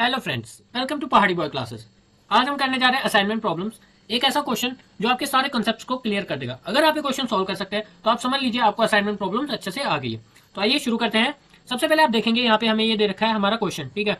hello friends welcome to Pahadi boy classes आज हम करने जा रहे हैं असाइनमेंट प्रॉब्लम्स एक ऐसा क्वेश्चन जो आपके सारे कॉन्सेप्ट्स को क्लियर कर देगा अगर आप ये क्वेश्चन सॉल्व कर सकते हैं तो आप समझ लीजिए आपको असाइनमेंट प्रॉब्लम्स अच्छे से आ गई है तो आइए शुरू करते हैं सबसे पहले आप देखेंगे यहाँ पे हमें ये दे रखा है हमारा क्वेश्चन ठीक है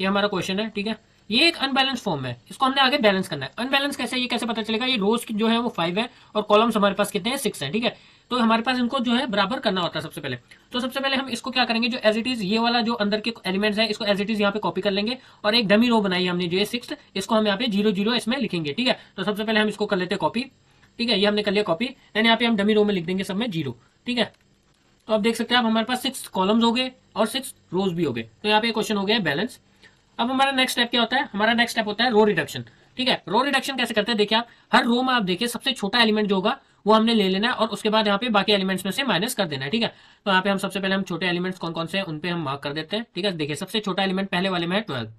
ये हमारा क्वेश्चन है ठीक है ये एक अनबैलेंस फॉर्म है इसको हमने आगे बैलेंस करना है अनबैलेंस कैसे ये कैसे पता चलेगा ये रोज जो है वो फाइव है और कॉलम्स हमारे पास कितने हैं सिक्स है ठीक है तो हमारे पास इनको जो है बराबर करना होता है सबसे पहले तो सबसे पहले हम इसको क्या करेंगे जो एज इट इज ये वाला जो अंदर के एलिमेंट्स है इसको एज इट इज यहाँ पे कॉपी कर लेंगे और एक डमी रो बनाई हमने जो है सिक्स इसको हम यहाँ पे जीरो जीरो इसमें लिखेंगे ठीक है तो सबसे पहले हम इसको कर लेते हैं कॉपी ठीक है ये हमने कर लिया कॉपी एंड यहाँ पे हम डमी रो में लिख देंगे सब में जीरो ठीक है तो आप देख सकते हैं आप हमारे पास सिक्स कॉलम्स हो गए और सिक्स रोज भी हो गए तो यहाँ पे क्वेश्चन हो गया बैलेंस अब हमारा नेक्स्ट स्टेप क्या होता है हमारा नेक्स्ट स्टेप होता है रो रिडक्शन ठीक है रो रिडक्शन कैसे करते हैं देखिए आप हर रो में आप देखिए सबसे छोटा एलिमेंट जो होगा वो हमने ले लेना है और उसके बाद यहाँ पे बाकी एलिमेंट्स में से माइनस कर देना है ठीक है तो यहाँ पे हम सबसे पहले हम छोटे एलिमेंट्स कौन कौन से हैं उन पे हम मार्क कर देते हैं ठीक है देखिए सबसे छोटा एलिमेंट पहले वाले में है ट्वेल्व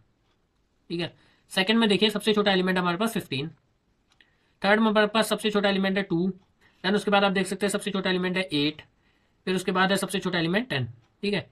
ठीक है सेकंड में देखिए सबसे छोटा एलिमेंट हमारे पास फिफ्टीन थर्ड में हमारे पास सबसे छोटा एलिमेंट है टू देन उसके बाद आप देख सकते हैं सबसे छोटा एलिमेंट है एट फिर उसके बाद है सबसे छोटा एलिमेंट टेन ठीक है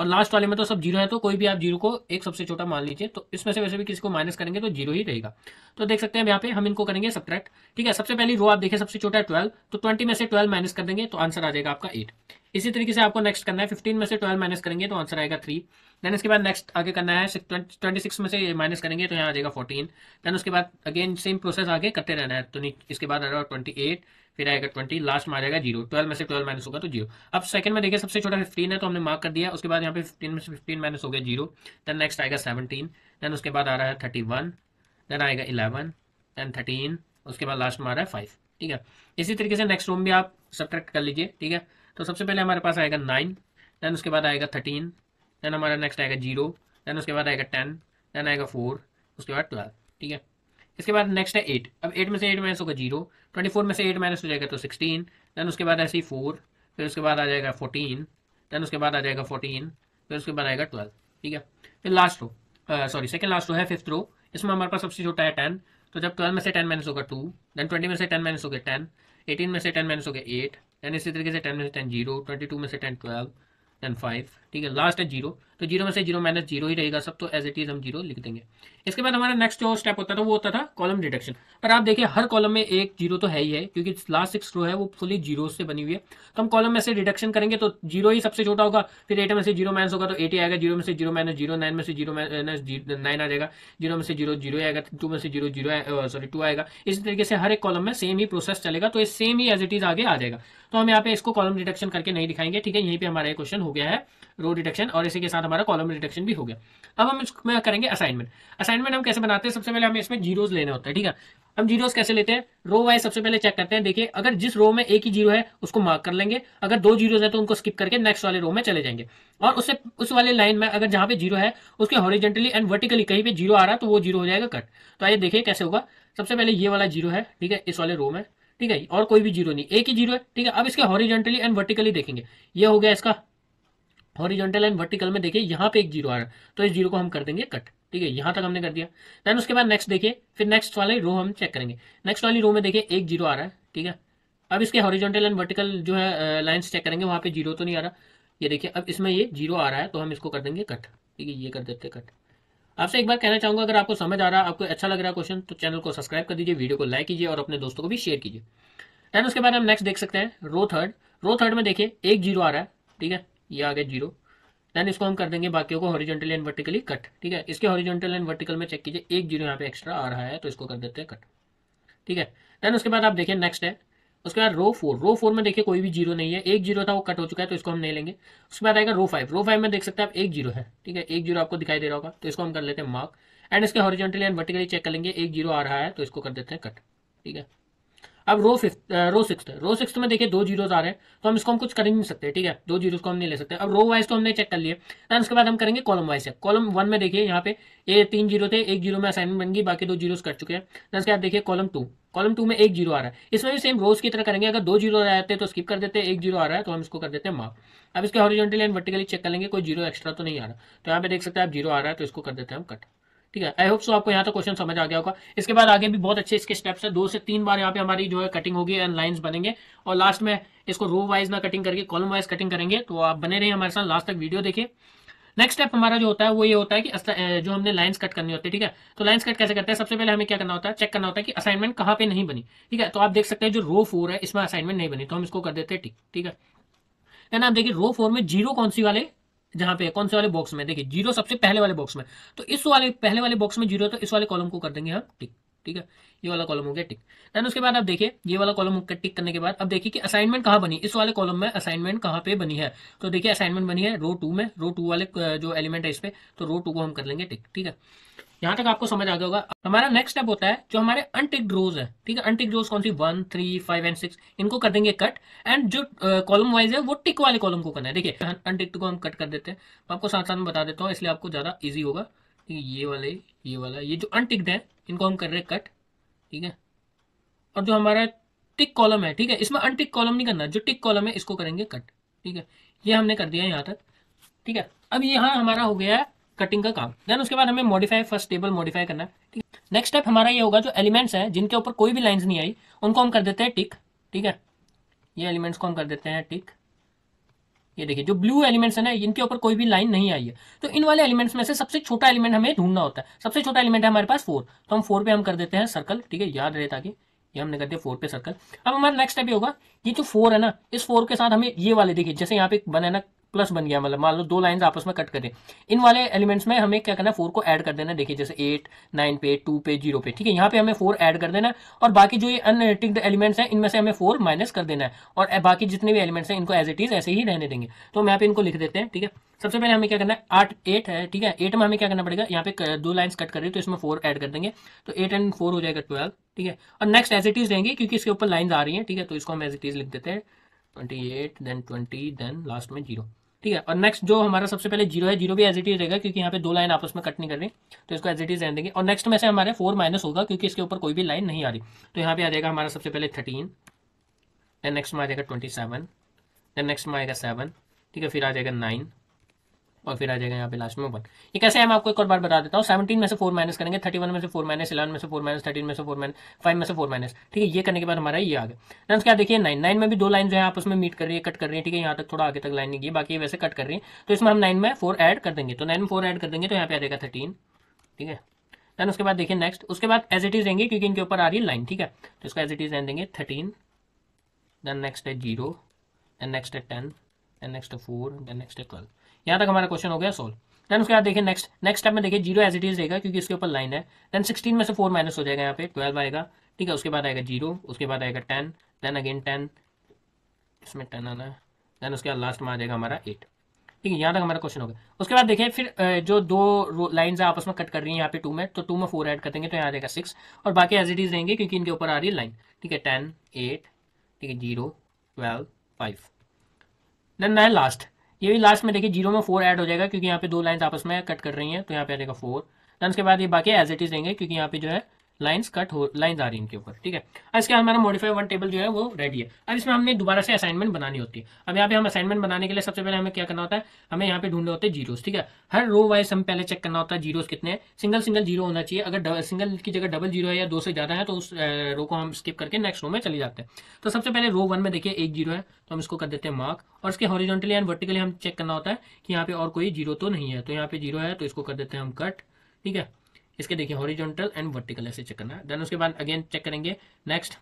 और लास्ट वाले में तो सब जीरो है तो कोई भी आप जीरो को एक सबसे छोटा मान लीजिए तो इसमें से वैसे भी किसी को माइनस करेंगे तो जीरो ही रहेगा तो देख सकते हैं यहाँ पे हम इनको करेंगे सब्ट्रैक्ट ठीक है सबसे पहली रो आप देखिए सबसे छोटा है ट्वेल्व तो ट्वेंटी में से ट्वेल्व माइनस कर देंगे तो आंसर आ जाएगा आपका एट इसी तरीके से आपको नेक्स्ट करना है फिफ्टीन में से ट्वेल्व माइनस करेंगे तो आंसर आएगा थ्री देन इसके बाद नेक्स्ट आगे करना है ट्वेंटी सिक्स में से माइनस करेंगे तो यहाँ आ जाएगा फोर्टीन देन उसके बाद अगेन सेम प्रोसेस आगे करते रहना है तो इसके बाद आ है ट्वेंटी एट फिर आएगा ट्वेंटी लास्ट में आ जाएगा जीरो ट्वेल्व में से ट्वेल्व माइनस होगा तो जीरो अब सेकंड में देखिए सबसे छोटा फिफ्टीन है तो हमने मार्क कर दिया उसके बाद यहाँ पे फिफ्टीन में से फिफ्टीन माइनस हो गया जीरो देन नेक्स्ट आएगा सेवनटीन देन उसके बाद आ रहा है थर्टी वन देन आएगा इलेवन देन थर्टीन उसके बाद लास्ट में आ रहा है फाइव ठीक है इसी तरीके से नेक्स्ट रूम भी आप सब्ट्रैक्ट कर लीजिए ठीक है तो सबसे पहले हमारे पास आएगा नाइन देन उसके बाद आएगा थर्टीन देन हमारा नेक्स्ट आएगा जीरो देन उसके बाद आएगा टेन देन आएगा फोर उसके बाद ट्वेल्व ठीक है इसके बाद नेक्स्ट है एट अब एट में से एट माइनस होगा जीरो ट्वेंटी फोर में से एट माइनस हो जाएगा तो सिक्सटीन देन उसके बाद ऐसे ही फोर फिर उसके बाद आ जाएगा फोर्टीन देन उसके बाद आ जाएगा फोर्टीन फिर उसके बाद आएगा ट्वेल्व ठीक है फिर last row sorry second last row है फिफ्थ रो इसमें हमारे पास सबसे छोटा है टेन तो जब ट्वेल्व में से टेन माइनस होगा टू देन ट्वेंटी में से टेन माइनस हो गया टेन एटीन में से टेन माइनस हो गया एट देन इसी तरीके से टेन में से टेन जीरो ट्वेंटी टू में से टेन ट्वेल्व देन फाइव ठीक है लास्ट है जीरो तो जीरो में से जीरो माइनस जीरो ही रहेगा सब तो एज इट इज हम जीरो लिख देंगे इसके बाद हमारा नेक्स्ट जो स्टेप होता था वो होता था कॉलम डिडक्शन पर आप देखिए हर कॉलम में एक जीरो तो है ही है क्योंकि लास्ट सिक्स रो है वो फुली जीरो से बनी हुई है तो हम कॉलम में से डिडक्शन करेंगे तो जीरो ही सबसे छोटा होगा फिर एट में से जीरो माइनस होगा तो एट ही आएगा जीरो में से जीरो माइनस जीरो नाइन में से जीरो माइनस नाइन आ जाएगा जीरो में से जीरो जीरो आएगा टू में से जीरो जीरो सॉरी टू आएगा इसी तरीके से हर एक कॉलम में सेम ही प्रोसेस चलेगा तो ये सेम ही एज इट इज आगे आ जाएगा तो हम यहाँ पे इसको कॉलम डिडक्शन करके नहीं दिखाएंगे ठीक है यहीं पर हमारा क्वेश्चन हो हो गया है रो डिटेक्शन और इसी के साथ हमारा कॉलम डिटेक्शन भी हो गया अब हम इसमें करेंगे असाइनमेंट असाइनमेंट हम कैसे बनाते हैं सबसे पहले हमें इसमें जीरोज लेने होते हैं ठीक है हम जीरोज कैसे लेते हैं रो वाइज सबसे पहले चेक करते हैं देखिए अगर जिस रो में एक ही जीरो है उसको मार्क कर लेंगे अगर दो जीरोज है तो उनको स्किप करके नेक्स्ट वाले रो में चले जाएंगे और उससे उस वाले लाइन में अगर जहां पे जीरो है उसके हॉरिजेंटली एंड वर्टिकली कहीं पे जीरो आ रहा है तो वो जीरो हो जाएगा कट तो आइए देखिए कैसे होगा सबसे पहले ये वाला जीरो है ठीक है इस वाले रो में ठीक है और कोई भी जीरो नहीं एक ही जीरो है ठीक है अब इसके हॉरिजेंटली एंड वर्टिकली देखेंगे ये हो गया इसका हॉरिजॉन्टल एंड वर्टिकल में देखिए यहाँ पे एक जीरो आ रहा है तो इस जीरो को हम कर देंगे कट ठीक है यहाँ तक हमने कर दिया देन उसके बाद नेक्स्ट देखिए फिर नेक्स्ट वाले रो हम चेक करेंगे नेक्स्ट वाली रो में देखिए एक जीरो आ रहा है ठीक है अब इसके हॉरिजॉन्टल एंड वर्टिकल जो है लाइन चेक करेंगे वहां पर जीरो तो नहीं आ रहा ये देखिए अब इसमें ये जीरो आ रहा है तो हम इसको कर देंगे कट ठीक है ये कर देते कट आपसे एक बार कहना चाहूंगा अगर आपको समझ आ रहा है आपको अच्छा लग रहा है क्वेश्चन तो चैनल को सब्सक्राइब कर दीजिए वीडियो को लाइक कीजिए और अपने दोस्तों को भी शेयर कीजिए देन उसके बाद हम नेक्स्ट देख सकते हैं रो थर्ड रो थर्ड में देखिए एक जीरो आ रहा है ठीक है ये आ गया जीरो देन इसको हम कर देंगे बाकी को हॉरिजेंटल एंड वर्टिकली कट ठीक है इसके हॉरिजेंटल एंड वर्टिकल में चेक कीजिए एक जीरो यहाँ पे एक्स्ट्रा आ रहा है तो इसको कर देते हैं कट ठीक है देन उसके बाद आप देखिए नेक्स्ट है उसके बाद रो फोर रो फोर में देखिए कोई भी जीरो नहीं है एक जीरो था वो कट हो चुका है तो इसको हम नहीं लेंगे उसके बाद आएगा रो फाइव रो फाइव में देख सकते हैं आप एक जीरो है ठीक है एक जीरो आपको दिखाई दे रहा होगा तो इसको हम कर लेते हैं मार्क एंड इसके हॉरिजेंटली एंड वर्टिकली चेक कर लेंगे एक जीरो आ रहा है तो इसको कर देते हैं कट ठीक है अब row fifth row six row six में देखिए दो जीरोज आ रहे हैं तो हम इसको हम कुछ कर ही नहीं सकते ठीक है दो जीरोज को हम नहीं ले सकते अब रो वाइज तो हमने चेक कर लिए दैन उसके बाद हम करेंगे कॉलम वाइज से कॉलम वन में देखिए यहाँ पे ए तीन जीरो थे एक जीरो में असाइनमेंट बन गई बाकी दो जीरोज कर चुके हैं दैन उसके बाद देखिए कॉलम टू कॉलम टू में एक जीरो आ रहा है इसमें भी सेम रोज की तरह करेंगे अगर दो जीरो आ जाते तो स्किप कर देते हैं एक जीरो आ रहा है तो हम इसको कर देते हैं मार्क अब इसके हॉरिजॉन्टली एंड वर्टिकली चेक कर लेंगे कोई जीरो एक्स्ट्रा तो नहीं आ रहा तो यहाँ पे देख सकते हैं आप जीरो आ रहा है तो इसको कर देते हैं हम कट ठीक है आई होप सो आपको यहाँ तक तो क्वेश्चन समझ आ गया होगा इसके बाद आगे भी बहुत अच्छे इसके स्टेप्स है दो से तीन बार यहाँ पे हमारी जो है कटिंग होगी एंड लाइन्स बनेंगे और लास्ट में इसको रो वाइज ना कटिंग करके कॉलम वाइज कटिंग करेंगे तो आप बने रहिए हमारे साथ लास्ट तक वीडियो देखिए नेक्स्ट स्टेप हमारा जो होता है वो ये होता है कि जो हमने लाइंस कट करनी होती है ठीक है तो लाइंस कट कैसे करते हैं सबसे पहले हमें क्या करना होता है चेक करना होता है कि असाइनमेंट कहाँ पे नहीं बनी ठीक है तो आप देख सकते हैं जो रो फोर है इसमें असाइनमेंट नहीं बनी तो हम इसको कर देते हैं ठीक ठीक है ना आप देखिए रो फोर में जीरो कौन सी वाले जहां पे कौन से वाले बॉक्स में देखिए जीरो सबसे पहले वाले बॉक्स में तो इस वाले पहले वाले बॉक्स में जीरो तो इस वाले कॉलम को कर देंगे हम टिक ठीक है ये वाला कॉलम हो गया टिक देन उसके बाद आप देखिए ये वाला कॉलम टिक करने के बाद अब देखिए कि असाइनमेंट कहां बनी इस वाले कॉलम में असाइनमेंट कहाँ पे बनी है तो देखिए असाइनमेंट बनी है रो टू में रो टू वाले जो एलिमेंट है इस पे तो रो टू को हम कर लेंगे टिक ठीक है यहाँ तक आपको समझ आ गया होगा हमारा नेक्स्ट स्टेप होता है जो हमारे अनटिक रोज है ठीक है अनटिक रोज कौन सी one three five and six इनको कर देंगे कट एंड जो कॉलम वाइज है वो टिक वाले कॉलम को करना है देखिए अनटिक को हम कट कर देते हैं आपको साथ साथ में बता देता हूँ इसलिए आपको ज्यादा ईजी होगा ये वाले ये वाला ये जो अनटिक है इनको हम कर रहे हैं कट ठीक है और जो हमारा टिक कॉलम है ठीक है इसमें अनटिक कॉलम नहीं करना जो टिक कॉलम है इसको करेंगे कट ठीक है ये हमने कर दिया यहाँ तक ठीक है अब यहाँ हमारा हो गया है कटिंग का काम देन उसके बाद हमें मॉडिफाई फर्स्ट टेबल मॉडिफाई करना है ठीक है नेक्स्ट स्टेप हमारा ये होगा जो एलिमेंट्स हैं जिनके ऊपर कोई भी लाइन्स नहीं आई उनको हम कर देते हैं टिक ठीक है ये एलिमेंट्स को हम कर देते हैं टिक ये देखिए जो ब्लू एलिमेंट्स है ना इनके ऊपर कोई भी लाइन नहीं आई है तो इन वाले एलिमेंट्स में से सबसे छोटा एलिमेंट हमें ढूंढना होता है सबसे छोटा एलिमेंट है हमारे पास फोर तो हम फोर पे हम कर देते हैं सर्कल ठीक है याद रहे ताकि ये हमने कर दिया फोर पे सर्कल अब हमारा नेक्स्ट स्टेप ये होगा ये जो फोर है ना इस फोर के साथ हमें ये वाले देखिए जैसे यहाँ पे बना है ना प्लस बन गया मतलब मान लो दो लाइन आपस में कट करें इन वाले एलिमेंट्स में हमें क्या करना है फोर को ऐड कर देना देखिए जैसे एट नाइन पे टू पे जीरो पे ठीक है यहाँ पे हमें फोर ऐड कर देना है और बाकी जो ये अनटिक्ड एलिमेंट्स हैं इनमें से हमें फोर माइनस कर देना है और बाकी जितने भी एलिमेंट्स हैं इनको एज इट इज ऐसे ही रहने देंगे तो हम यहाँ पे इनको लिख देते हैं ठीक है सबसे पहले हमें क्या करना है आठ एट है ठीक है एट में हमें क्या करना पड़ेगा यहाँ पे दो लाइन्स कट कर रही है तो इसमें फोर एड कर देंगे तो एट एंड फोर हो जाएगा ट्वेल्व ठीक है और नेक्स्ट एज इट इज रहेंगे क्योंकि इसके ऊपर लाइन्स आ रही है ठीक है तो इसको हम एज इट इज लिख देते हैं twenty eight then twenty then last में जीरो ठीक है और नेक्स्ट जो हमारा सबसे पहले जीरो है जीरो भी एज इट इज रहेगा क्योंकि यहाँ पे दो लाइन आपस में कट नहीं कर रही तो इसको एज इट इज रहने देंगे और नेक्स्ट में से हमारे फोर माइनस होगा क्योंकि इसके ऊपर कोई भी लाइन नहीं आ रही तो यहाँ पे आ जाएगा हमारा सबसे पहले थर्टीन देन नेक्स्ट में आ जाएगा ट्वेंटी सेवन देन नेक्स्ट में आएगा सेवन ठीक है फिर आ जाएगा नाइन और फिर आ जाएगा यहाँ पे लास्ट में वन ये कैसे है मैं आपको एक और बार बता देता हूँ सेवेंटीन में से फोर माइनस करेंगे थर्टी वन में से फोर माइनस इलेवन में से फोर माइनस थर्टीन में से फोर माइनस फाइव में से फोर माइनस ठीक है ये करने के बाद हमारा ये आ गया नेक्स्ट क्या देखिए नाइन नाइन में भी दो लाइन जो है आप उसमें मीट कर रही है कट कर रही है ठीक है यहाँ तक थोड़ा आगे तक लाइन नहीं गई बाकी वैसे कट कर रही है तो इसमें हम नाइन में फोर एड कर देंगे तो नाइन में फोर एड कर देंगे तो यहाँ पे आ जाएगा थर्टीन ठीक है देन उसके बाद देखिए नेक्स्ट उसके बाद एज इट इज देंगे क्योंकि इनके ऊपर आ रही है लाइन ठीक है तो इसका एज इट इज देंगे थर्टीन देन नेक्स्ट है जीरो देन नेक्स्ट है टेन देन नेक्स्ट है फोर देन नेक्स्ट है ट्वेल्व यहाँ तक हमारा क्वेश्चन हो गया सोल्व देन उसके बाद देखिए नेक्स्ट नेक्स्ट स्टेप में देखिए जीरो एज इट इज रहेगा क्योंकि इसके ऊपर लाइन है देन सिक्सटीन में से फोर माइनस हो जाएगा यहाँ पे ट्वेल्व आएगा ठीक है उसके बाद आएगा जीरो उसके बाद आएगा टेन देन अगेन टेन इसमें टेन आना है देन उसके बाद लास्ट में आ जाएगा हमारा एट ठीक है यहाँ तक हमारा क्वेश्चन होगा उसके बाद देखिए फिर जो दो लाइन आपस में कट कर रही है यहाँ पे टू में तो टू में फोर ऐड कर देंगे तो यहाँ आ जाएगा सिक्स और बाकी एज इट इज रहेंगे क्योंकि इनके ऊपर आ रही है लाइन ठीक है टेन एट ठीक है जीरो ट्वेल्व फाइव देन है लास्ट ये भी लास्ट में देखिए जीरो में फोर ऐड हो जाएगा क्योंकि यहाँ पे दो लाइन आपस में कट कर रही हैं तो यहाँ पे आ जाएगा फोर देन उसके बाद ये बाकी एज इट इज रहेंगे क्योंकि यहाँ पे जो है लाइन्स कट हो लाइन्स आ रही इनके ऊपर ठीक है अब इसके बाद हमारा मॉडिफाई वन टेबल जो है वो रेडी है अब इसमें हमने दोबारा से असाइनमेंट बनानी होती है अब यहाँ पे हम असाइनमेंट बनाने के लिए सबसे पहले हमें क्या करना होता है हमें यहाँ पे ढूंढे होते हैं जीरोस ठीक है हर रो वाइज हम पहले चेक करना होता है जीरोस कितने हैं सिंगल सिंगल जीरो होना चाहिए अगर सिंगल की जगह डबल जीरो है या दो से ज़्यादा है तो उस रो को हम स्किप करके नेक्स्ट रो में चले जाते हैं तो सबसे पहले रो वन में देखिए एक जीरो है तो हम इसको कर देते हैं मार्क और इसके हॉरिजॉन्टली एंड वर्टिकली हम चेक करना होता है कि यहाँ पे और कोई जीरो तो नहीं है तो यहाँ पे जीरो है तो इसको कर देते हैं हम कट ठीक है इसके देखिए हॉरिजॉन्टल एंड वर्टिकल ऐसे चेक करना है देन उसके बाद अगेन चेक करेंगे नेक्स्ट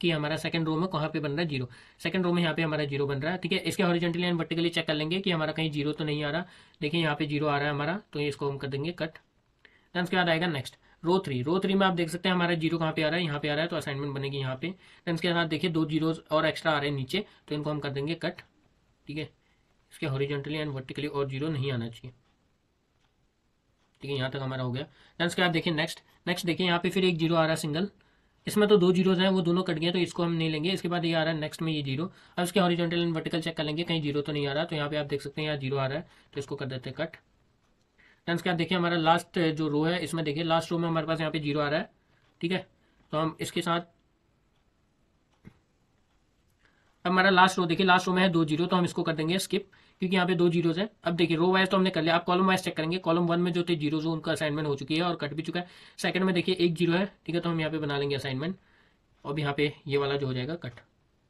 कि हमारा सेकंड रो में कहाँ पे बन रहा है जीरो सेकंड रो में यहाँ पे हमारा जीरो बन रहा है ठीक है इसके हॉरिजेंटली एंड वर्टिकली चेक कर लेंगे कि हमारा कहीं जीरो तो नहीं आ रहा देखिए यहाँ पे जीरो आ रहा है हमारा तो इसको हम कर देंगे कट देन उसके बाद आएगा next row three row three में आप देख सकते हैं हमारा जीरो कहाँ पे आ रहा है यहाँ पे आ रहा है तो असाइनमेंट बनेगी यहाँ पे देन उसके बाद देखिए दो जीरो और एक्स्ट्रा आ रहे हैं नीचे तो इनको हम कर देंगे कट ठीक है इसके हॉरिजेंटली एंड वर्टिकली और जीरो नहीं आना चाहिए ठीक है यहाँ तक हमारा हो गया देन उसके बाद देखिए नेक्स्ट नेक्स्ट देखिए यहाँ पे फिर एक जीरो आ रहा है सिंगल इसमें तो दो जीरोज हैं वो दोनों कट गए तो इसको हम नहीं लेंगे इसके बाद ये आ रहा है नेक्स्ट में ये जीरो अब इसके ऑरिजेंटल एंड वर्टिकल चेक कर लेंगे कहीं जीरो तो नहीं आ रहा तो यहाँ पे आप देख सकते हैं यहाँ जीरो आ रहा है तो इसको कर देते हैं कट देन उसके बाद देखिए हमारा लास्ट जो रो है इसमें देखिए लास्ट रो में हमारे पास यहाँ पे जीरो आ रहा है ठीक है तो हम इसके साथ अब हमारा लास्ट रो देखिए लास्ट रो में है दो जीरो तो हम इसको कर देंगे स्किप क्योंकि यहाँ पे दो जीरोज है अब देखिए रो वाइज तो हमने कर लिया आप कॉलम वाइज चेक करेंगे कॉलम वन में जो थे जीरोज उनका असाइनमेंट हो चुकी है और कट भी चुका है सेकंड में देखिए एक जीरो है ठीक है तो हम यहाँ पे बना लेंगे असाइनमेंट अब यहाँ पे ये वाला जो हो जाएगा कट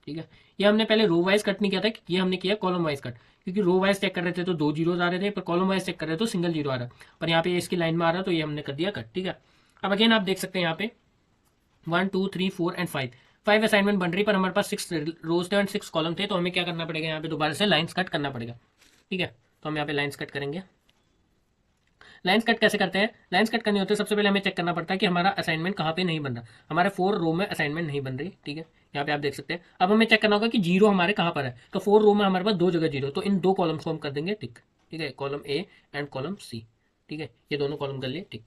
ठीक है ये हमने पहले रो वाइज कट नहीं किया था ये हमने किया कॉलम वाइज कट क्योंकि रो वाइज चेक कर रहे थे तो दो जीरोज आ रहे थे पर कॉलम वाइज चेक कर रहे थे तो सिंगल जीरो आ रहा है पर यहाँ पे इसकी लाइन में आ रहा है तो ये हमने कर दिया कट ठीक है अब अगेन आप देख सकते हैं यहाँ पे one two three four and five five assignment बन रही पर हमारे पास सिक्स रोज थे एंड सिक्स कॉलम थे तो हमें क्या करना पड़ेगा यहाँ पे दोबारा से लाइन्स कट करना पड़ेगा ठीक है तो हम यहाँ पे लाइन्स कट करेंगे लाइन्स कट कैसे करते हैं लाइन्स कट करनी होती है सबसे पहले हमें चेक करना पड़ता है कि हमारा असाइनमेंट कहाँ पे नहीं बन रहा हमारे फोर रो में असाइनमेंट नहीं बन रही ठीक है यहाँ पे आप देख सकते हैं अब हमें चेक करना होगा कि जीरो हमारे कहाँ पर है तो फोर रो में हमारे पास दो जगह जीरो तो इन दो कॉलम्स को हम कर देंगे टिक ठीक है column A and column C ठीक है ये दोनों कॉलम कर लिए टिक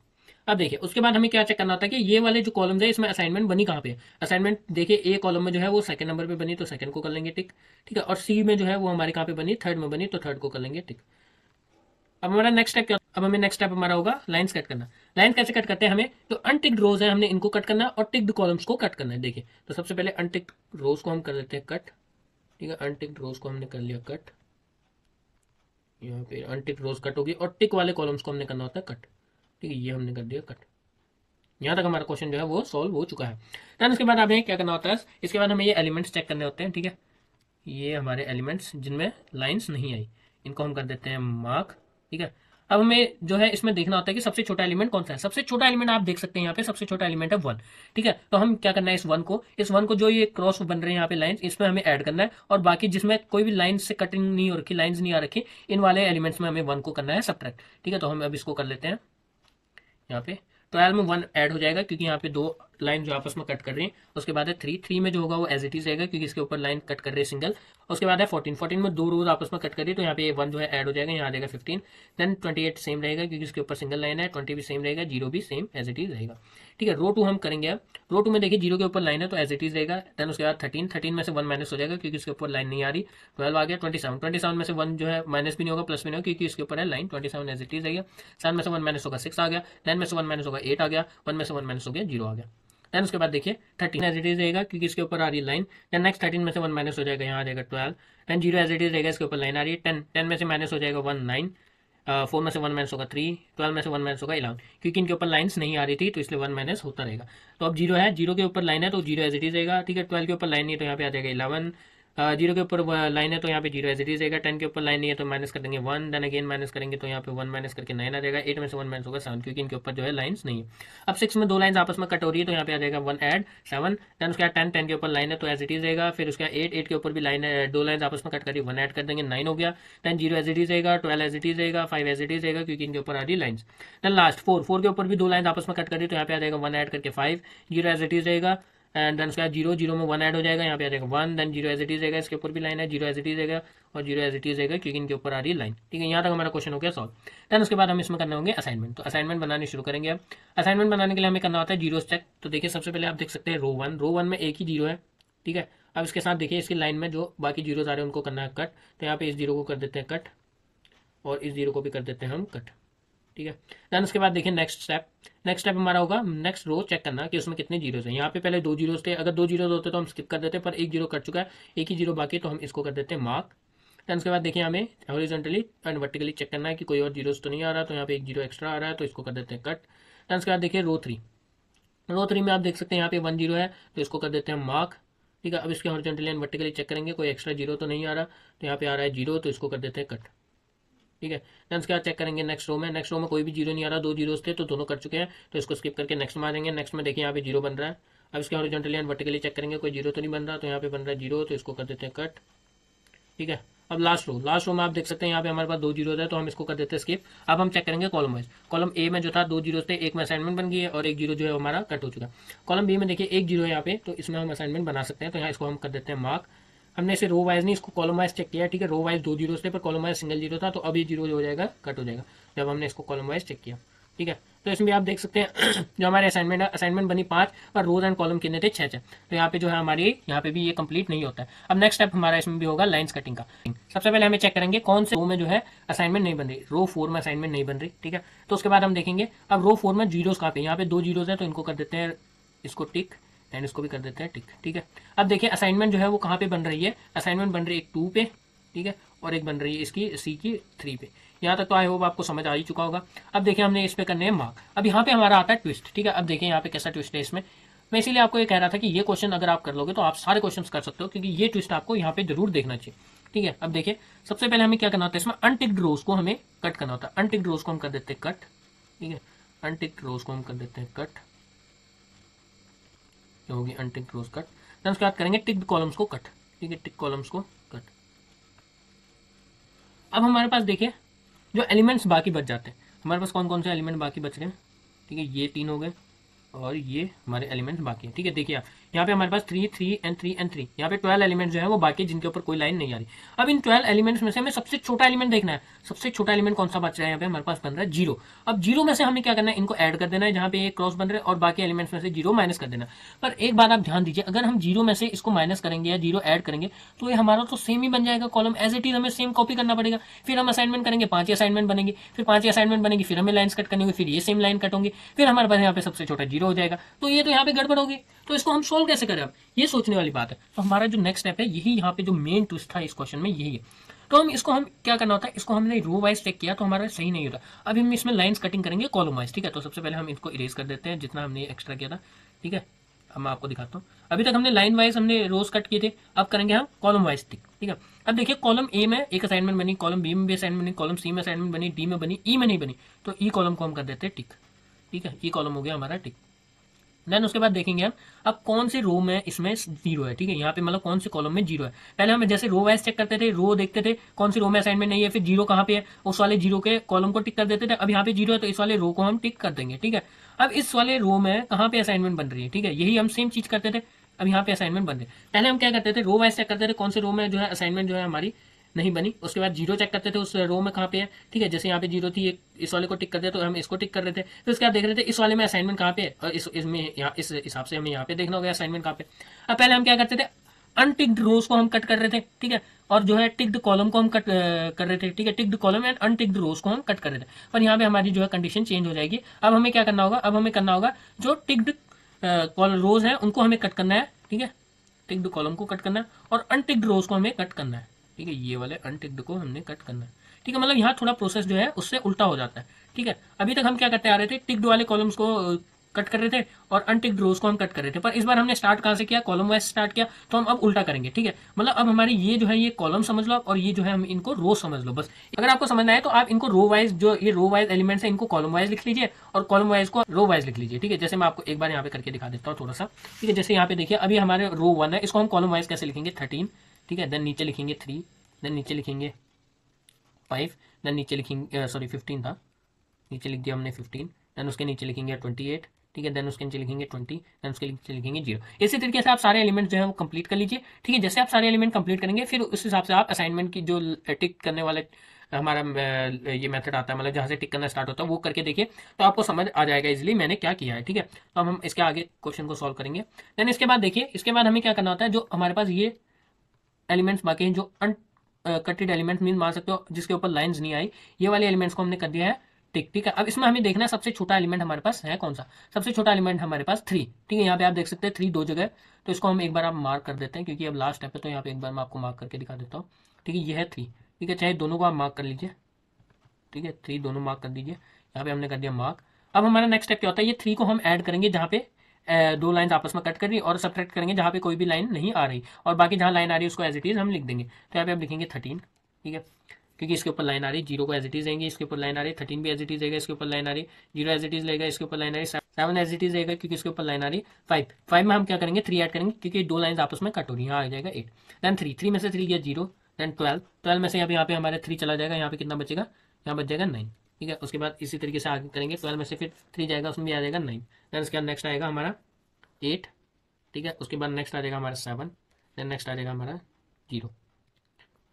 अब देखिए उसके बाद हमें क्या चेक करना होता है कि ये वाले जो कॉलम्स है इसमें असाइनमेंट बनी कहाँ पे असाइनमेंट देखिए ए कॉलम में जो है वो सेकंड नंबर पे बनी तो सेकंड को कर लेंगे टिक ठीक है और सी में जो है वो हमारे कहाँ पे बनी थर्ड में बनी तो थर्ड को कर लेंगे टिक अब हमारा नेक्स्ट स्टेप क्या अब हमें नेक्स्ट स्टेप हमारा होगा लाइन्स कट करना लाइन कैसे कट करते हैं हमें तो अनटिक्ड रोज है हमने इनको कट करना और टिक्ड कॉलम्स को कट करना है देखिए तो सबसे पहले अनटिक्ड रोज को हम कर लेते हैं कट ठीक है अनटिक्ड रोज को हमने कर लिया कट यहाँ पे अनटिक रोज कट होगी और टिक वाले कॉलम्स को हमने करना होता है कट ठीक है ये हमने कर दिया कट यहाँ तक हमारा क्वेश्चन जो है वो सॉल्व हो चुका है देन उसके बाद हमें क्या करना होता है इसके बाद हमें ये एलिमेंट्स चेक करने होते हैं ठीक है ये हमारे एलिमेंट्स जिनमें लाइन्स नहीं आई इनको हम कर देते हैं मार्क ठीक है अब हमें जो है इसमें देखना होता है कि सबसे छोटा एलिमेंट कौन सा है सबसे छोटा एलिमेंट आप देख सकते हैं यहाँ पे सबसे छोटा एलिमेंट है वन ठीक है तो हम क्या करना है इस वन को इस वन को जो ये क्रॉस बन रहे हैं यहाँ पे लाइन इसमें हमें ऐड करना है और बाकी जिसमें कोई भी लाइन से कटिंग नहीं हो रखी लाइन्स नहीं आ रखी इन वाले एलिमेंट्स में हमें वन को करना है सब ठीक है तो हम अब इसको कर लेते हैं यहाँ पे ट्वेल्व में वन ऐड हो जाएगा क्योंकि यहाँ पे दो लाइन जो आपस में कट कर रही है उसके बाद है थ्री थ्री में जो होगा वो एज इट इज रहेगा क्योंकि इसके ऊपर लाइन कट कर रहे हैं सिंगल उसके बाद है फोर्टीन फोर्टीन में दो रोज आपस में कट करिए तो यहाँ पे वन जो है ऐड हो जाएगा यहाँ आ जाएगा fifteen then twenty eight same रहेगा क्योंकि उसके ऊपर सिंगल लाइन है ट्वेंटी भी सेम रहेगा जीरो भी सेम एज इट इज रहेगा ठीक है रो टू हम करेंगे अब रो टू में देखिए जीरो के ऊपर लाइन है तो एज इट इज रहेगा देन उसके बाद थर्टीन थर्टीन में से वन माइनस हो जाएगा क्योंकि उसके ऊपर लाइन नहीं आ रही ट्वेल्व आ गया ट्वेंटी सेवन ट्वेंटी सेवन में से वन जो है माइनस भी नहीं होगा प्लस भी नहीं होगा क्योंकि उसके ऊपर है line twenty seven as it is रहेगा सेवन में से वन माइनस होगा सिक्स आ गया टेन में से वन माइनस होगा एट आ गया वन में से वन माइनस हो गया जीरो आ गया देन उसके बाद देखिए थर्टीन एज इट इज रहेगा क्योंकि इसके ऊपर आ रही लाइन देन नेक्स्ट थर्टीन में से वन माइनस हो जाएगा यहाँ आ जाएगा twelve then zero as it is रहेगा इसके ऊपर लाइन आ रही है टेन टेन में से माइनस हो जाएगा वन नाइन फोर में से वन माइनस होगा थ्री ट्वेल्व में से वन माइनस होगा इलेवन क्योंकि इनके ऊपर लाइन्स नहीं आ रही थी तो इसलिए वन माइनस होता रहेगा तो अब जीरो है जीरो के ऊपर लाइन है तो जीरो एज इट इज रहेगा ठीक है ट्वेल्व के ऊपर लाइन नहीं तो यहाँ पे आ जाएगा इलेवन हाँ, जीरो के ऊपर लाइन है तो यहाँ पे जीरो एज इट इज रहेगा टेन के ऊपर लाइन नहीं है तो माइनस कर देंगे वन देन अगेन माइनस करेंगे तो यहाँ पे वन माइनस करके नाइन आ जाएगा एट में से वन माइनस होगा सेवन क्योंकि इनके ऊपर जो है लाइन नहीं है अब सिक्स में दो लाइन आपस में कट हो रही है तो यहाँ पे आ जाएगा वन एड सेवन देन उसके बाद टेन टेन के ऊपर लाइन है तो एज इट इज रहेगा फिर उसका एट एट के ऊपर भी लाइन है दो लाइन आपस में कट करिए वन एड कर देंगे नाइन हो गया ten zero as it is रहेगा ट्वेल्व एज इट इज रहेगा फाइव एज इट इज रहेगा क्योंकि इनके ऊपर आ रही line then last four four के ऊपर भी दो लाइन आपस में कट करिए तो यहाँ पे आ जाएगा वन एड करके five zero as it is रहेगा एंड देन उसके बाद जीरो जीरो में वन ऐड हो जाएगा यहाँ पे आ जाएगा one then zero as it is रहेगा इसके ऊपर भी लाइन है जीरो एज इट इज रहेगा और जीरो एज इट इज रहेगा क्योंकि इनके ऊपर आ रही लाइन ठीक है यहाँ तक हमारा क्वेश्चन हो गया सॉल्व देन उसके बाद हम इसमें करना होंगे असाइनमेंट तो असाइनमेंट बनाने शुरू करेंगे अब असाइनमेंट बनाने के लिए हमें करना होता है जीरो चेक तो देखिए सबसे पहले आप देख सकते हैं रो वन रो वन में एक ही जीरो है ठीक है अब इसके साथ देखिए इसकी लाइन में जो बाकी जीरोज आ रहे हैं उनको करना है कट तो यहाँ पे इस जीरो को कर देते हैं कट और इस जीरो को भी कर देते हैं हम कट ठीक है देन उसके बाद देखिए नेक्स्ट स्टेप नेक्स्ट स्टेप हमारा होगा नेक्स्ट रो चेक करना कि उसमें कितने जीरोज हैं यहाँ पे पहले दो जीरोज थे अगर दो जीरोज होते तो हम स्किप कर देते पर एक जीरो कट चुका है एक ही जीरो बाकी तो हम इसको कर देते हैं मार्क देन उसके बाद देखिए हमें हॉरिजेंटली एंड वर्टिकली चेक करना है कि कोई और जीरोज तो नहीं आ रहा तो यहाँ पे एक जीरो एक्स्ट्रा आ रहा है तो इसको कर देते हैं कट देन उसके बाद देखिए रो थ्री रो थ्री में आप देख सकते हैं यहाँ पे वन जीरो है तो इसको कर देते हैं मार्क ठीक है अब इसके हॉरिजेंटली एंड वर्टिकली चेक करेंगे कोई एक्स्ट्रा जीरो तो नहीं आ रहा तो यहाँ पे आ रहा है जीरो तो इसको कर देते हैं कट ठीक है देन उसके बाद चेक करेंगे नेक्स्ट रो में नेक्स्ट रो में कोई भी जीरो नहीं आ रहा दो जीरो थे तो दोनों कर चुके हैं तो इसको स्किप करके नेक्स्ट में आ जाएंगे नेक्स्ट में देखिए यहाँ पे जीरो बन रहा है अब इसके हॉरिजॉन्टली एंड वर्टिकली चेक करेंगे कोई जीरो तो नहीं बन रहा तो यहाँ पे बन रहा है जीरो तो इसको कर देते हैं कट ठीक है अब लास्ट रो लास्ट रो में आप देख सकते हैं यहाँ पे हमारे पास दो जीरो है तो हम इसको कर देते हैं स्किप अब हम चेक करेंगे कॉलम वाइज कॉलम ए में जो था दो जीरो थे एक में असाइनमेंट बन गई है और एक जीरो जो है हमारा कट हो चुका है कॉलम बी में देखिए एक जीरो है यहाँ पे तो इसमें हम असाइनमेंट बना सकते हैं तो यहाँ इसको हम कर देते हैं मार्क हमने इसे रो वाइज नहीं इसको कॉलम वाइज चेक किया ठीक है रो वाइज दो जीरो थे पर कॉलम वाइज सिंगल जीरो था तो अभी जीरो हो जाएगा कट हो जाएगा जब हमने इसको कॉलम वाइज चेक किया ठीक है तो इसमें आप देख सकते हैं जो हमारे असाइनमेंट है असाइनमेंट बनी पाँच और रोज एंड कॉलम कितने थे छह छह तो यहाँ पे जो है हमारी यहाँ पे भी ये कंप्लीट नहीं होता है अब नेक्स्ट स्टेप हमारा इसमें भी होगा लाइन्स कटिंग का सबसे पहले हमें चेक करेंगे कौन से रो में जो है असाइनमेंट नहीं बन रही रो फोर में असाइनमेंट नहीं बन रही ठीक है तो उसके बाद हम देखेंगे अब रो फोर में जीरोज कहाँ पे यहाँ पे दो जीरोज है तो इनको कर देते हैं इसको टिक एंड इसको भी कर देते हैं टिक ठीक है अब देखिए असाइनमेंट जो है वो कहाँ पे बन रही है असाइनमेंट बन रही है एक टू पे ठीक है और एक बन रही है इसकी सी की थ्री पे यहाँ तक तो आई होप आपको समझ आ ही चुका होगा अब देखिए हमने इस पे करने हैं मार्क अब यहाँ पे हमारा आता है ट्विस्ट ठीक है अब देखिए यहाँ पे कैसा ट्विस्ट है इसमें मैं इसीलिए आपको ये कह रहा था कि ये क्वेश्चन अगर आप कर लोगे तो आप सारे क्वेश्चन कर सकते हो क्योंकि ये ट्विस्ट आपको यहाँ पे जरूर देखना चाहिए ठीक है अब देखिए सबसे पहले हमें क्या करना होता है इसमें अनटिक्ड रोज को हमें कट करना होता है अनटिक्ड रोज को हम कर देते हैं कट ठीक है अनटिक्ड रोज को हम कर देते हैं कट ये होगी अनटिक रोज कट देन उसके बाद करेंगे टिक कॉलम्स को कट ठीक है टिक कॉलम्स को कट अब हमारे पास देखिए जो एलिमेंट्स बाकी बच जाते हैं हमारे पास कौन कौन से एलिमेंट बाकी बच रहे हैं ठीक है ये तीन हो गए और ये हमारे एलिमेंट्स बाकी है ठीक है देखिए आप यहाँ पे हमारे पास three three and three and three यहाँ पे ट्वेल्व एलिमेंट जो है वो बाकी जिनके ऊपर कोई लाइन नहीं आ रही अब इन ट्वेल्व एलिमेंट्स में से हमें सबसे छोटा एलिमेंट देखना है सबसे छोटा एलिमेंट कौन सा बच रहा है यहाँ पे हमारे पास बन रहा है जीरो अब जीरो में से हमें क्या करना है इनको एड कर देना है जहां पे क्रॉस बन रहे और बाकी एलिमेंट्स में से जीरो माइनस कर देना पर एक बात आप ध्यान दीजिए अगर हम जीरो में से इसको माइनस करेंगे या जीरो एड करेंगे तो ये हमारा तो सेम ही बन जाएगा कॉलम एज इट इज हमें सेम कॉपी करना पड़ेगा फिर हम असाइनमेंट करेंगे पांच असाइनमेंट बनेंगे फिर पांच असाइनमेंट बनेंगे फिर हमें लाइन कट करेंगे फिर ये सेम लाइन कट होंगे फिर हमारे पास यहाँ पे सबसे छोटा जीरो हो जाएगा तो ये तो यहाँ पे गड़बड़ होगी तो इसको हम सोल्व कैसे करें ये सोचने वाली बात है तो हमारा जो नेक्स्ट स्टेप है यही यहाँ पे जो मेन ट्विस्ट था इस क्वेश्चन में यही है तो हम इसको हम क्या करना होता है इसको हमने रो वाइज चेक किया तो हमारा सही नहीं होता अब हम इसमें लाइन्स कटिंग करेंगे कॉलम वाइज ठीक है तो सबसे पहले हम इसको इरेज कर देते हैं जितना हमने एक्स्ट्रा किया था ठीक है अब मैं आपको दिखाता हूँ अभी तक हमने लाइन वाइज हमने रोज कट किए थे अब करेंगे हम कॉलम वाइज ठीक ठीक है अब देखिए कॉलम ए में एक असाइनमेंट बनी कॉलम बी में भी असाइनमेंट बनी कॉलम सी में असाइनमेंट बनी डी में बनी ई e में नहीं बनी तो ई e कॉलम को हम कर देते हैं टिक ठीक है ई e कॉलम हो गया हमारा टिक देन उसके बाद देखेंगे हम अब कौन से रो में इसमें जीरो है ठीक है यहाँ पे मतलब कौन से कॉलम में जीरो है पहले हम जैसे रो वाइज चेक करते थे रो देखते थे कौन सी रो में असाइनमेंट नहीं है फिर जीरो कहाँ पे है उस वाले जीरो के कॉलम को टिक कर देते थे अब यहाँ पे जीरो है तो इस वाले रो को हम टिक कर देंगे ठीक है अब इस वाले रो में कहाँ पे असाइनमेंट बन रही है ठीक है यही हम सेम चीज करते थे अब यहाँ पे असाइनमेंट बन रहे पहले हम क्या करते थे रो वाइज चेक करते थे कौन से रो में जो है असाइनमेंट जो है हमारी नहीं बनी उसके बाद जीरो चेक करते थे उस रो में कहाँ पे है ठीक है जैसे यहाँ पे जीरो थी इस वाले को टिक करते तो हम इसको टिक कर रहे थे फिर उसके बाद देख रहे थे इस वाले में असाइनमेंट कहाँ पे है और इसमें यहाँ इस हिसाब से हमें यहाँ पे देखना होगा असाइनमेंट कहाँ पे अब पहले हम क्या करते थे अनटिक्ड रोज को हम कट कर रहे थे ठीक है और जो है टिक्ड कॉलम को हम कट कर रहे थे ठीक है ticked column and unticked rows को हम कट कर रहे थे पर यहाँ पे हमारी जो है कंडीशन चेंज हो जाएगी अब हमें क्या करना होगा अब हमें करना होगा जो टिक्ड रोज है उनको हमें कट करना है ठीक है टिक्ड कॉलम को कट करना है और अनटिक्ड रोज को हमें कट करना है ठीक है ये वाले अनटिक्ड को हमने कट करना है ठीक है मतलब यहाँ थोड़ा प्रोसेस जो है उससे उल्टा हो जाता है ठीक है अभी तक हम क्या करते आ रहे थे टिक्ड वाले कॉलम्स को कट कर रहे थे और अनटिक्ड रोज को हम कट कर रहे थे पर इस बार हमने स्टार्ट कहाँ से किया कॉलम वाइज स्टार्ट किया तो हम अब उल्टा करेंगे ठीक है मतलब अब हमारे ये जो है ये कॉलम समझ लो और ये जो है हम इनको रो समझ लो बस अगर आपको समझना है तो आप इनको रो वाइज जो ये रो वाइज एलिमेंट्स है इनको कॉलम वाइज लिख लीजिए और कॉलम वाइज को रो वाइज लिख लीजिए ठीक है जैसे मैं आपको एक बार यहाँ पे करके दिखा देता हूँ थोड़ा सा ठीक है जैसे यहाँ पे देखिए अभी हमारे रो वन है इसको हम कॉलम वाइज कैसे लिखेंगे थर्टीन ठीक है देन नीचे लिखेंगे थ्री देन नीचे लिखेंगे फाइव देन नीचे लिखेंगे सॉरी uh, फिफ्टीन था नीचे लिख दिया हमने फिफ्टीन देन उसके नीचे लिखेंगे ट्वेंटी एट ठीक है देन उसके नीचे लिखेंगे ट्वेंटी देन उसके नीचे लिखेंगे जीरो इसी तरीके से आप सारे एलिमेंट जो है वो कंप्लीट कर लीजिए ठीक है जैसे आप सारे एलिमेंट कंप्लीट करेंगे फिर उस हिसाब से आप असाइनमेंट की जो टिक करने वाला uh, हमारा uh, ये मेथड आता है मतलब जहाँ से टिक करना स्टार्ट होता है वो करके देखिए तो आपको समझ आ जाएगा इजिली मैंने क्या किया है ठीक है तो हम इसके आगे क्वेश्चन को सॉल्व करेंगे देन इसके बाद देखिए इसके बाद हमें क्या करना होता है जो हमारे पास ये एलिमेंट्स बाकी हैं जो अन कटेड एलिमेंट्स मीन मान सकते हो जिसके ऊपर लाइंस नहीं आई ये वाले एलिमेंट्स को हमने कर दिया है टिक ठीक है अब इसमें हमें देखना है सबसे छोटा एलिमेंट हमारे पास है कौन सा सबसे छोटा एलिमेंट हमारे पास थ्री ठीक है यहाँ पे आप देख सकते हैं थ्री दो जगह तो इसको हम एक बार आप मार्क कर देते हैं क्योंकि अब लास्ट स्टेप है तो यहाँ पे एक बार मैं आपको मार्क करके दिखा देता हूँ ठीक है ये है थ्री ठीक है चाहे दोनों को आप मार्क कर लीजिए ठीक है थ्री दोनों मार्क कर दीजिए यहाँ पे हमने कर दिया मार्क अब हमारा नेक्स्ट स्टेप क्या होता है ये थ्री को हम ऐड करेंगे जहाँ पे दो लाइन आपस में कट करनी और सब्ट्रैक्ट करेंगे जहाँ पे कोई भी लाइन नहीं आ रही और बाकी जहां लाइन आ रही है उसको एज इट इज़ हम लिख देंगे तो यहाँ पे आप लिखेंगे थर्टीन ठीक है क्योंकि इसके ऊपर लाइन आ रही है जीरो को एज इट इज रहेंगे इसके ऊपर लाइन आ रही है थर्टीन भी एज इट इज रहेगा इसके ऊपर लाइन आ रही है जीरो एज इट इज रहेगा इसके ऊपर लाइन आ रही है सेवन एज इट इज रहेगा क्योंकि इसके ऊपर लाइन आ रही है फाइव फाइव में हम क्या करेंगे थ्री एड करेंगे क्योंकि दो लाइन आपस में कट हो रही है यहाँ आ जाएगा एट देन थ्री थ्री में से थ्री गया जीरो देन ट्वेल्व ट्वेल्व में से यहाँ पे यहाँ पे हमारे थ्री चला जाएगा यहाँ पे कितना बचेगा यहाँ बच जाएगा नाइन ठीक है उसके बाद इसी तरीके से आगे करेंगे ट्वेल्व में से फिर थ्री जाएगा उसमें भी आ जाएगा नाइन दैन उसके बाद नेक्स्ट आएगा हमारा एट ठीक है उसके बाद नेक्स्ट आ जाएगा हमारा सेवन देन नेक्स्ट आ जाएगा हमारा जीरो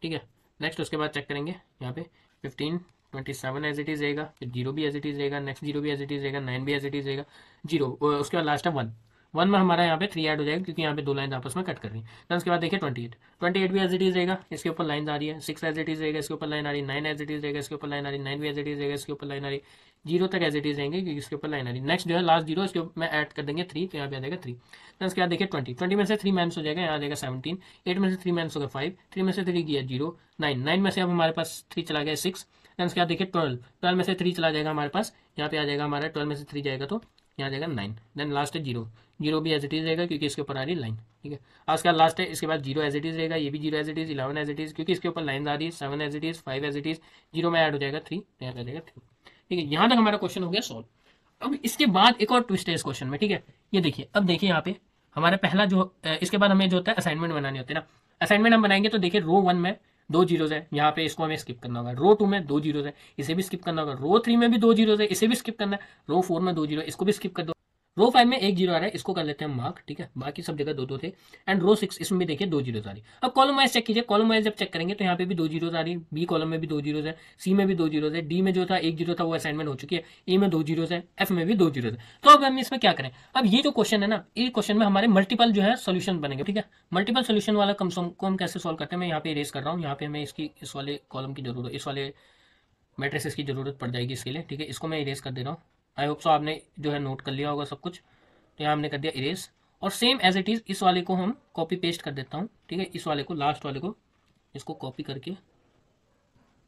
ठीक है नेक्स्ट उसके बाद चेक करेंगे यहाँ पे fifteen twenty seven as it is रहेगा फिर जीरो भी एज इट इज़ रहेगा नेक्स्ट जीरो भी एज इट इज़ रहेगा नाइन भी एज इट इज़ रहेगा जीरो उसके बाद लास्ट है वन वन में हमारा यहाँ पे थ्री एड हो जाएगा क्योंकि यहाँ पे दो लाइन आपस में कट कर रही है उसके बाद देखिए ट्वेंटी एट ट्वेंटी एट भी एज इट इज रहेगा इसके ऊपर लाइन आ रही है सिक्स एज इट इज रहेगा इसके ऊपर लाइन आ रही है नाइन एज इट इज रहेगा इसके ऊपर लाइन आ रही है नाइन भी एज इट इज रहेगा इसके ऊपर लाइन आ रही है जीरो तक एज इट इज रहेंगे क्योंकि इसके ऊपर लाइन आ रही है नेक्स्ट जो है लास्ट जीरो इसके ऊपर एड कर देंगे थ्री तो यहाँ पे आ जाएगा थ्री देन उसके बाद देखिए ट्वेंटी ट्वेंटी में से थ्री मैंस हो जाएगा यहाँ आ जाएगा सेवेंटीन एट में से थ्री मैंस हो गया फाइव थ्री में से थ्री गया जीरो नाइन नाइन में से अब हमारे पास थ्री चला गया सिक्स उसके बाद देखिए ट्वेल्व ट्वेल्व में से थ्री चला जाएगा हमारे पास यहाँ पे आ जाएगा हमारा ट्वेल्व में से थ्री जाएगा तो यहाँ आ जाएगा नाइन देन लास्ट है जीरो जीरो भी एज इट इज रहेगा क्योंकि इसके ऊपर आ रही लाइन ठीक है आज का लास्ट है इसके बाद जीरो एज इट इज रहेगा ये भी zero as it is eleven as it is क्योंकि इसके ऊपर लाइन आ रही है seven as it is five as it is zero में एड हो जाएगा थ्री यहाँ जाएगा थ्री ठीक है यहाँ तक हमारा क्वेश्चन हो गया सोल्व अब इसके बाद एक और ट्विस्ट है इस क्वेश्चन में ठीक है ये देखिए अब देखिए यहाँ पे हमारा पहला जो इसके बाद हमें जो होता है असाइनमेंट बनानी होती है ना असाइनमेंट हम बनाएंगे तो देखिए रो वन में दो जीरोज है यहाँ पे इसको हमें स्किप करना होगा रो टू में दो जीरोज है इसे भी स्किप करना होगा रो थ्री में भी दो जीरोज है इसे भी स्किप करना है रो फोर में दो जीरो इसको भी स्किप कर दो रो फाइव में एक जीरो आ रहा है इसको कर लेते हैं मार्क ठीक है बाकी सब जगह दो दो थे एंड रो सिक्स इसमें भी देखिए दो जीरो आ रही अब कॉलम वाइज चेक कीजिए कॉलम वाइज जब चेक करेंगे तो यहाँ पे भी दो जीरो आ रही बी कॉलम में भी दो जीरो है सी में भी दो जीरो है डी में जो था एक जीरो था वो असाइनमेंट हो चुकी है ए में दो जीरो है एफ में भी दो जीरो है तो अब हम इसमें क्या करें अब ये जो क्वेश्चन है ना ये क्वेश्चन में हमारे मल्टीपल जो है सोल्यूशन बनेंगे ठीक है मल्टीपल सोल्यूशन वाला कम को हम कैसे सोल्व करते हैं मैं यहाँ पे रेस कर रहा हूँ यहाँ पे हमें इसकी इस वाले कॉलम की जरूरत इस वाले मैट्रेसेस की जरूरत पड़ जाएगी इसके लिए ठीक है इसको मैं इरेज कर दे रहा हूँ आई होप सो आपने जो है नोट कर लिया होगा सब कुछ तो यहाँ हमने कर दिया इरेज और सेम एज इट इज़ इस वाले को हम कॉपी पेस्ट कर देता हूँ ठीक है इस वाले को लास्ट वाले को इसको कॉपी करके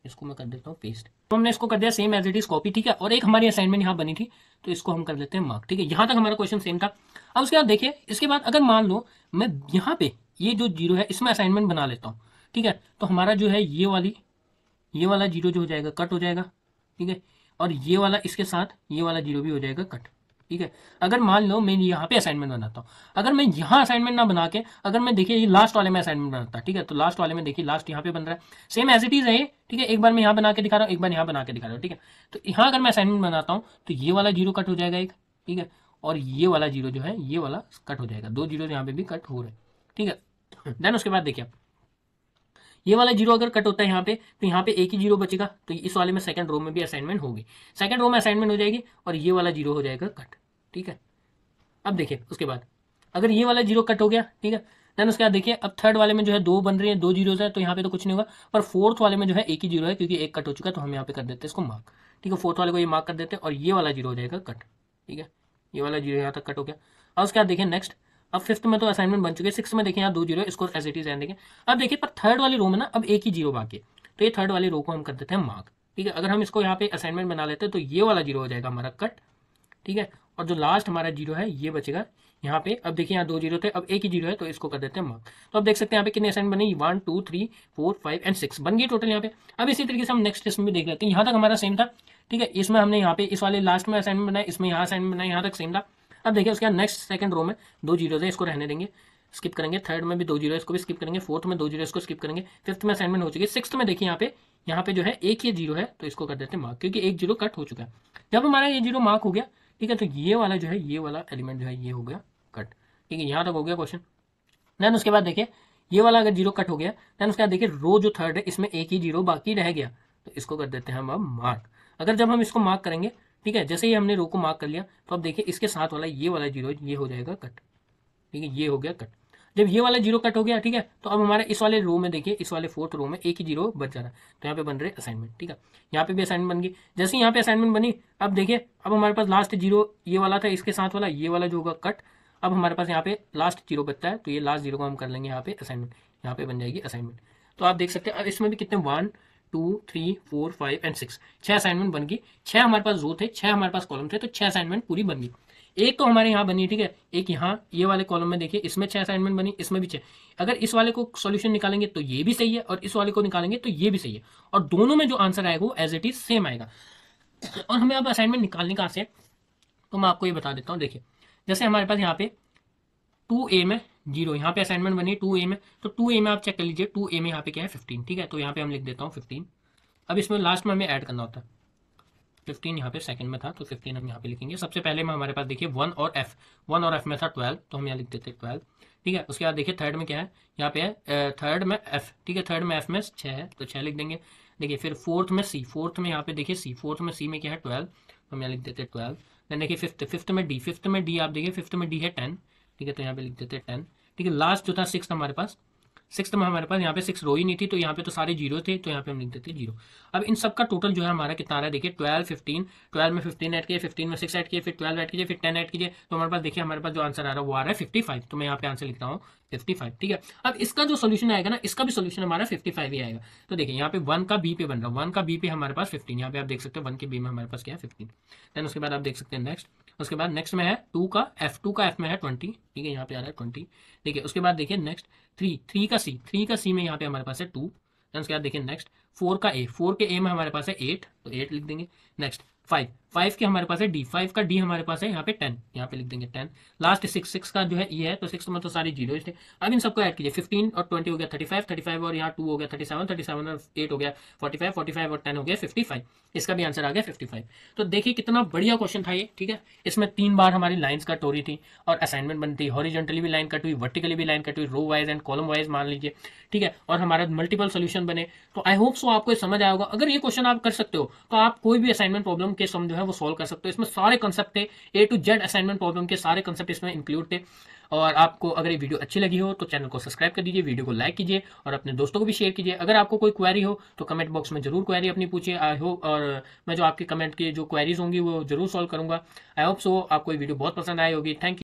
इसको मैं कर देता हूँ पेस्ट तो हमने इसको कर दिया same as it is copy ठीक है और एक हमारी असाइनमेंट यहाँ बनी थी तो इसको हम कर लेते हैं मार्क ठीक है यहाँ तक हमारा क्वेश्चन सेम था अब उसके बाद देखिए इसके बाद अगर मान लो मैं यहाँ पे ये जो जीरो है इसमें असाइनमेंट बना लेता हूँ ठीक है तो हमारा जो है ये वाली ये वाला जीरो जो हो जाएगा कट हो जाएगा ठीक है और ये वाला इसके साथ ये वाला जीरो भी हो जाएगा कट ठीक है अगर मान लो मैं यहाँ पे असाइनमेंट बनाता हूँ अगर मैं यहाँ असाइनमेंट ना बना के अगर मैं देखिए ये लास्ट वाले में असाइनमेंट बनाता ठीक है तो लास्ट वाले में देखिए लास्ट यहाँ पे बन रहा है सेम एज इट इज है ठीक है एक बार मैं यहाँ बना के दिखा रहा हूँ एक बार यहाँ बना के दिखा रहा हूँ ठीक है तो यहाँ अगर मैं असाइनमेंट बनाता हूँ तो ये वाला जीरो कट हो जाएगा एक ठीक है और ये वाला जीरो जो है ये वाला कट हो जाएगा दो जीरो यहाँ पे भी कट हो रहे हैं ठीक है देन उसके बाद देखिए आप ये वाला जीरो अगर कट होता है यहाँ पे तो यहाँ पे एक ही जीरो बचेगा तो इस वाले में सेकंड रो में भी असाइनमेंट होगी सेकंड रो में असाइनमेंट हो जाएगी और ये वाला जीरो हो जाएगा कट ठीक है अब देखिए उसके बाद अगर ये वाला जीरो कट हो गया ठीक है देन उसके बाद देखिए अब थर्ड वाले में जो है दो बन रही है दो जीरोज है तो यहाँ पे तो कुछ नहीं होगा पर फोर्थ वाले में जो है एक ही जीरो है क्योंकि एक कट हो चुका है तो हम यहाँ पे कर देते हैं इसको मार्क ठीक है फोर्थ वाले को ये मार्क कर देते हैं और ये वाला जीरो हो जाएगा कट ठीक है ये वाला जीरो यहाँ तक कट हो गया अब उसके बाद देखिए नेक्स्ट अब फिफ्थ में तो असाइनमेंट बन चुके हैं सिक्स में देखें यहाँ दो zero score as it is देखें अब देखिए पर थर्ड वाली रो में ना अब एक ही जीरो बाकी तो ये थर्ड वाली रो को हम कर देते हैं मार्क ठीक है अगर हम इसको यहाँ पे असाइनमेंट बना लेते हैं तो ये वाला जीरो हो जाएगा हमारा कट ठीक है और जो लास्ट हमारा जीरो है ये बचेगा यहाँ पे अब देखिए यहाँ दो जीरो थे अब एक ही जीरो है तो इसको कर देते हैं मार्क तो अब देख सकते हैं यहाँ पे कितने असाइन बने one two three four five and six बन गई टोटल यहाँ पे अब इसी तरीके से हम नेक्स्ट इसमें भी देख लेते हैं यहाँ तक हमारा सेम था ठीक है इसमें हमने यहाँ पे इस वाले लास्ट में असाइनमेंट बनाया इसमें यहाँ असाइनमेंट बनाया यहाँ तक सेम था अब देखिए उसके बाद नेक्स्ट सेकंड रो में दो जीरोज है इसको रहने देंगे स्किप करेंगे थर्ड में भी दो जीरो इसको भी स्किप करेंगे फोर्थ में दो जीरो इसको स्किप करेंगे फिफ्थ में असाइनमेंट हो चुकी है सिक्स में देखिए यहाँ पे यहाँ पे जो है एक ही जीरो है तो इसको कर देते हैं मार्क क्योंकि एक जीरो कट हो चुका है जब हमारा ये जीरो मार्क हो गया ठीक है तो ये वाला जो है ये वाला एलिमेंट जो है ये हो गया कट ठीक है यहाँ तक हो गया क्वेश्चन देन उसके बाद देखिए ये वाला अगर जीरो कट हो गया देन उसके बाद देखिए रो जो थर्ड है इसमें एक ही जीरो बाकी रह गया तो इसको कर देते हैं हम अब मार्क अगर जब हम इसको मार्क करेंगे ठीक है जैसे ही हमने रो को मार्क कर लिया तो अब देखिए इसके साथ वाला ये वाला जीरो ये हो जाएगा कट ठीक है ये हो गया कट जब ये वाला जीरो कट हो गया ठीक है तो अब हमारे इस वाले रो में देखिए इस वाले फोर्थ रो में एक ही जीरो बच जा रहा है तो यहाँ पे बन रहे असाइनमेंट ठीक है यहाँ पे भी असाइनमेंट बन गई जैसे यहाँ पे असाइनमेंट बनी अब देखिए अब हमारे पास लास्ट जीरो ये वाला था इसके साथ वाला ये वाला जो होगा कट अब हमारे पास यहाँ पे लास्ट जीरो बचता है तो ये लास्ट जीरो को हम कर लेंगे यहाँ पे असाइनमेंट यहाँ पे बन जाएगी असाइनमेंट तो आप देख सकते हैं अब इसमें भी कितने one two three four five and six छह असाइनमेंट बन गई छह हमारे पास जो थे छह हमारे पास कॉलम थे तो छह असाइनमेंट पूरी बन गई एक तो हमारे यहाँ बनी ठीक है एक यहाँ ये वाले कॉलम में देखिए इसमें छह असाइनमेंट बनी इसमें भी छह अगर इस वाले को सॉल्यूशन निकालेंगे तो ये भी सही है और इस वाले को निकालेंगे तो ये भी सही है और दोनों में जो आंसर आएगा वो एज इट इज सेम आएगा और हमें अब असाइनमेंट निकालने कहाँ से तो मैं आपको ये बता देता हूँ देखिए जैसे हमारे पास यहाँ पे टू ए में जीरो यहाँ पे असाइनमेंट बनी टू ए में तो टू ए में आप चेक कर लीजिए टू ए में यहाँ पे क्या है फिफ्टीन ठीक है तो यहाँ पे हम लिख देता हूँ फिफ्टीन अब इसमें लास्ट में हमें ऐड करना होता है फिफ्टीन यहाँ पे सेकंड में था तो फिफ्टीन हम यहाँ पे लिखेंगे सबसे पहले में हमारे पास देखिए वन और एफ वन और एफ में था ट्वेल्व तो हम यहाँ लिख देते ट्वेल्व ठीक है उसके बाद देखिए थर्ड में क्या है यहाँ पे है थर्ड में एफ ठीक है थर्ड में एफ में छः है तो छः लिख देंगे देखिए फिर फोर्थ में सी फोर्थ में यहाँ पे देखिए सी फोर्थ में सी में क्या है ट्वेल्व तो हम यहाँ लिख देते ट्वेल्व देन देखिए फिफ्थ फिफ्थ में डी फिफ्थ में डी आप देखिए फिफ्थ में डी है टेन ठीक है तो यहाँ पे लिख देते हैं टेन ठीक है लास्ट जो था सिक्स हमारे पास सिक्स में हमारे पास यहाँ पे सिक्स रो ही नहीं थी तो यहाँ पे तो सारे जीरो थे तो यहाँ पे हम लिख देते जीरो अब इन सब का टोटल जो है हमारा कितना आ रहा है देखिए ट्वेल्व फिफ्टीन ट्वेल्व में फिफ्टीन ऐड किए फिफ्टीन में सिक्स ऐड किए फिर ट्वेल्व ऐड कीजिए फिर टेन ऐड कीजिए तो हमारे पास देखिए हमारे पास जो आंसर आ रहा है वो आ रहा है फिफ्टी फाइव तो मैं यहाँ पे आंसर लिखता हूँ फिफ्टी फाइव ठीक है अब इसका जो सोल्यूशन आएगा ना इसका भी सोल्यूशन हमारा फिफ्टी फाइव ही आएगा तो देखिए यहाँ पे वन का बी पे बन रहा है वन का बी पे हमारे पास फिफ्टीन यहाँ पे आप देख सकते हैं वन के बी में हमारे पास क्या है फिफ्टीन देन उसके बाद आप देख सकते हैं नेक्स्ट उसके बाद नेक्स्ट में है टू का एफ टू का एफ में है ट्वेंटी ठीक है यहाँ पे आ रहा है ट्वेंटी ठीक है उसके बाद देखिए नेक्स्ट थ्री थ्री का सी थ्री का सी में यहाँ पे हमारे पास है टू देखिए नेक्स्ट फोर का ए फोर के ए में हमारे पास है एट तो एट लिख देंगे नेक्स्ट फाइव फाइव के हमारे पास है डी फाइव का डी हमारे पास है यहाँ पे टेन यहाँ पे लिख देंगे टेन लास्ट सिक्स सिक्स का जो है ये e है तो सिक्स में तो मतलब सारे जीरो थे अब इन सबको ऐड कीजिए फिफ्टीन और ट्वेंटी हो गया थर्टी फाइव थर्टी फाइव और यहाँ टू हो गया थर्टी सेवन थर्टी सेवन और एट हो गया फोर्टी फाइव फोर्टी फाइव और टेन हो गया फिफ्टी फाइव इसका भी आंसर आ गया फिफ्टी फाइव तो देखिए कितना बढ़िया क्वेश्चन था ये ठीक है इसमें तीन बार हमारी लाइन्स कट हो रही थी और असाइनमेंट बनती हॉरिजेंटली भी लाइन कट हुई वर्टिकली भी लाइन कट हुई row wise and column wise मान लीजिए ठीक है और हमारा मल्टीपल सोल्यूशन बने तो आई होप सो आपको समझ आएगा अगर ये क्वेश्चन आप कर सकते हो तो आप कोई भी असाइनमेंट प्रॉब्लम के समझो है वो सोल्व कर सकते हो इसमें सारे कंसेप्ट थे A to Z assignment problem के सारे कंसेप्ट इसमें इंक्लूड थे और आपको अगर ये वीडियो अच्छी लगी हो तो चैनल को सब्सक्राइब कर दीजिए वीडियो को लाइक कीजिए और अपने दोस्तों को भी शेयर कीजिए अगर आपको कोई क्वेरी हो तो कमेंट बॉक्स में जरूर क्वेरी अपनी पूछिए आई होप और मैं जो आपके कमेंट की जो क्वेरीज होंगी वो जरूर सॉल्व करूंगा आई होप सो आपको ये वीडियो बहुत पसंद आई होगी थैंक यू